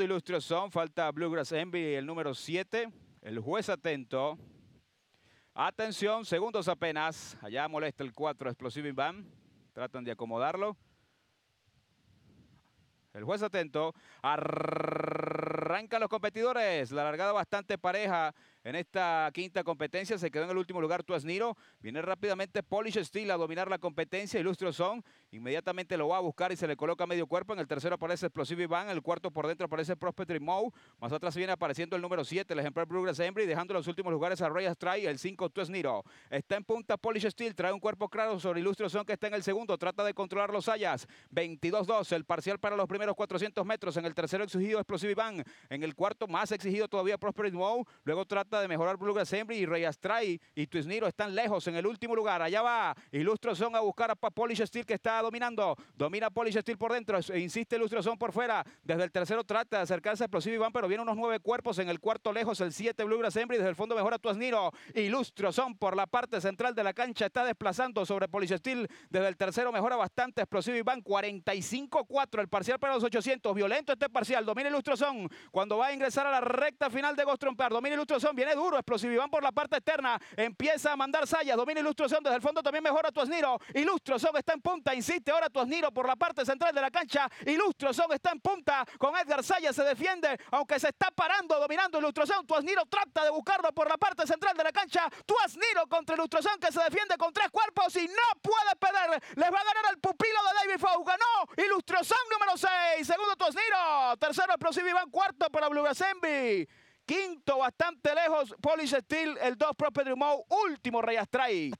ilustrios son, falta Bluegrass Envy, el número 7. El juez atento. Atención, segundos apenas. Allá molesta el 4, Explosive van Tratan de acomodarlo. El juez atento. arranca los competidores. La largada bastante pareja en esta quinta competencia. Se quedó en el último lugar Tuasniro. Viene rápidamente Polish Steel a dominar la competencia. Ilustre Son inmediatamente lo va a buscar y se le coloca medio cuerpo. En el tercero aparece Explosive Ivan. En el cuarto por dentro aparece Prosperity Mow. Más atrás viene apareciendo el número 7, el ejemplar Bluegrass Embry, dejando los últimos lugares a Reyes Astray. El 5 Niro, Está en punta Polish Steel. Trae un cuerpo claro sobre Ilustro Son que está en el segundo. Trata de controlar los Hayas. 22-2 el parcial para los primeros 400 metros. En el tercero exigido Explosive Ivan. En el cuarto más exigido todavía Prosperity Mow. Luego trata de mejorar Blue Embry y Rey Astray y Twisniro están lejos en el último lugar. Allá va Ilustrozón a buscar a Polish Steel que está dominando. Domina Polish Steel por dentro. E insiste Ilustrozón por fuera. Desde el tercero trata de acercarse a Explosivo Iván, pero viene unos nueve cuerpos. En el cuarto lejos el 7 Blue Embry Desde el fondo mejora Tuesniro. Ilustrozón por la parte central de la cancha está desplazando sobre Polish Steel. Desde el tercero mejora bastante Explosivo Iván. 45-4 el parcial para los 800. Violento este parcial. Domina Ilustrozón cuando va a ingresar a la recta final de Gostrumper, Domina Ilustrozón. Tiene duro, explosivo. Iván por la parte externa. Empieza a mandar sayas. Domina Ilustración. Desde el fondo también mejora Tuasniro. Ilustración está en punta. Insiste ahora Tuazniro por la parte central de la cancha. Ilustración está en punta. Con Edgar Sayas se defiende. Aunque se está parando, dominando Ilustración. Tuazniro trata de buscarlo por la parte central de la cancha. Tuazniro contra Ilustración que se defiende con tres cuerpos y no puede perder. Les va a ganar el pupilo de David Fau, Ganó Ilustración número 6. Segundo Tuasniro. Tercero explosivo Iván. Cuarto para Blugasembi. Quinto, bastante lejos, Police Steel, el 2 Property Mode, último rey Astray.